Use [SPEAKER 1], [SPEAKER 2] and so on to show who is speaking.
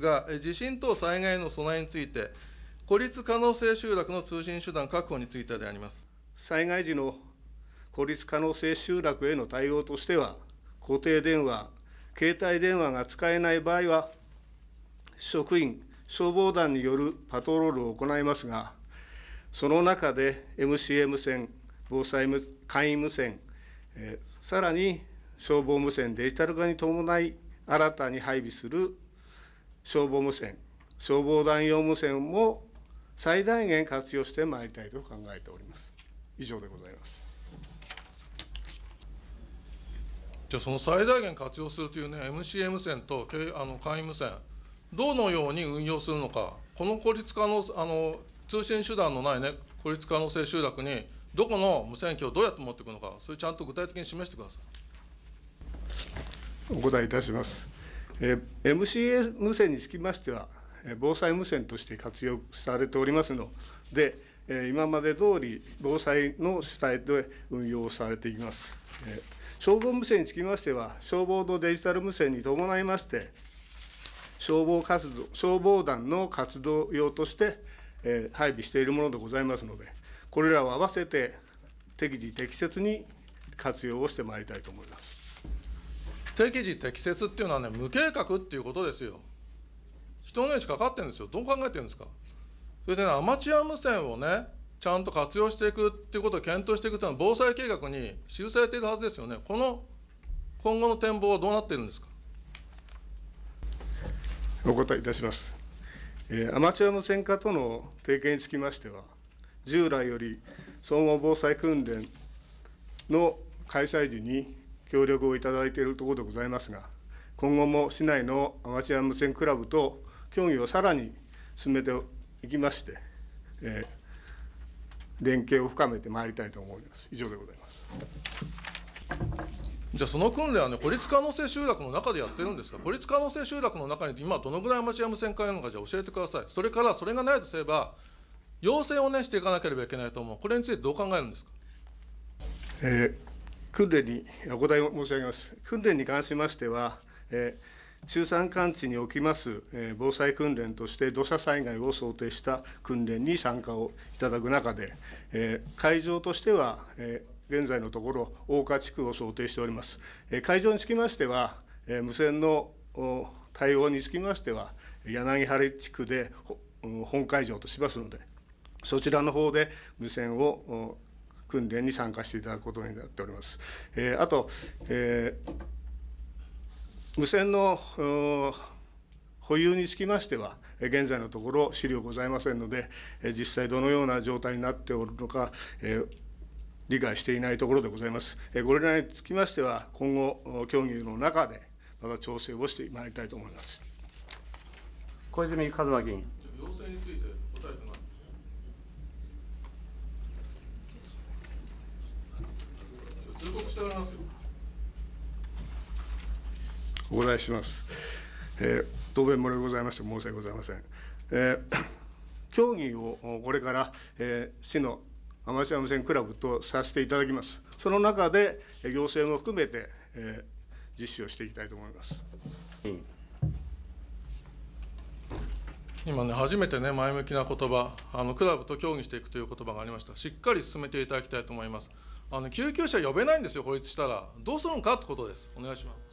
[SPEAKER 1] が地震等災害の備えについて、孤立可能性集落の通信手段
[SPEAKER 2] 確保についてであります災害時の孤立可能性集落への対応としては、固定電話、携帯電話が使えない場合は、職員、消防団によるパトロールを行いますが、その中で MCA 無線、防災無簡易無線、えー、さらに消防無線デジタル化に伴い、新たに配備する消防無線消防団用無線も最大限活用してまいりたいと考えております以上でございます
[SPEAKER 1] じゃあその最大限活用するというね MCA 無線とあの簡易無線どのように運用するのかこの孤立化のあの通信手段のないね孤立可能性集落にどこの無線機をどうやって持っていくのかそれちゃんと具体的に示してくださ
[SPEAKER 2] いお答えいたしますえー、MCA 無線につきましては、防災無線として活用されておりますので、え今まで通り防災の主体で運用されています。え消防無線につきましては、消防のデジタル無線に伴いまして、消防活動消防団の活動用として、え配備しているものでございますので、これらを合わせて適時適切に活用をしてまいりたいと思います。適時適切っていうのはね、無計画っていうことです
[SPEAKER 1] よ。人の命かかってるんですよ。どう考えてるんですか。それでね、アマチュア無線をね、ちゃんと活用していくっていうことを検討していくというのは、防災計画に記されているはずですよね。この
[SPEAKER 2] 今後の展望はどうなっているんですか。お答えいたします。えー、アマチュア無線化との提携につきましては、従来より総合防災訓練の開催時に協力をいただいているところでございますが、今後も市内のアマチュア無線クラブと協議をさらに進めていきまして、えー、連携を深めてまいりたいと思います。以上でございます。じゃその訓練はね、
[SPEAKER 1] 孤立可能性集落の中でやってるんですが、孤立可能性集落の中に今どのぐらいアマチュア無線化なのか、じゃ教えてください。それから、それがないとすれば、要請をね、していかなければい
[SPEAKER 2] けないと思う。これについてどう考えるんですか。えー訓練にお答え申し上げます。訓練に関しましては、えー、中山間地におきます、えー、防災訓練として土砂災害を想定した訓練に参加をいただく中で、えー、会場としては、え現在のところ大岡地区を想定しております。え会場につきましては、え無線の対応につきましては柳原地区で本会場としますのでそちらの方で無線を訓練に参加していただくことになっております。えー、あと、えー、無線の保有につきましては、現在のところ資料ございませんので、え実際どのような状態になっておるのか、えー理解していないところでございます。えご連絡につきましては、今後、協議の中で、また調整をしてまいりたいと思います。小泉一馬議員。
[SPEAKER 1] 要請について答えて
[SPEAKER 2] おお答えします、えー、答弁漏れございまして申し訳ございません、えー、協議をこれから、えー、市のアマチュア無線クラブとさせていただきますその中で行政も含めて、えー、実施をしていきたいと思います、うん
[SPEAKER 1] 今ね、初めてね、前向きな言葉あのクラブと協議していくという言葉がありました、しっかり進めていただきたいと思います。あの救急車呼べないんですよ、孤立したら、どうするのかってことです、お願いします。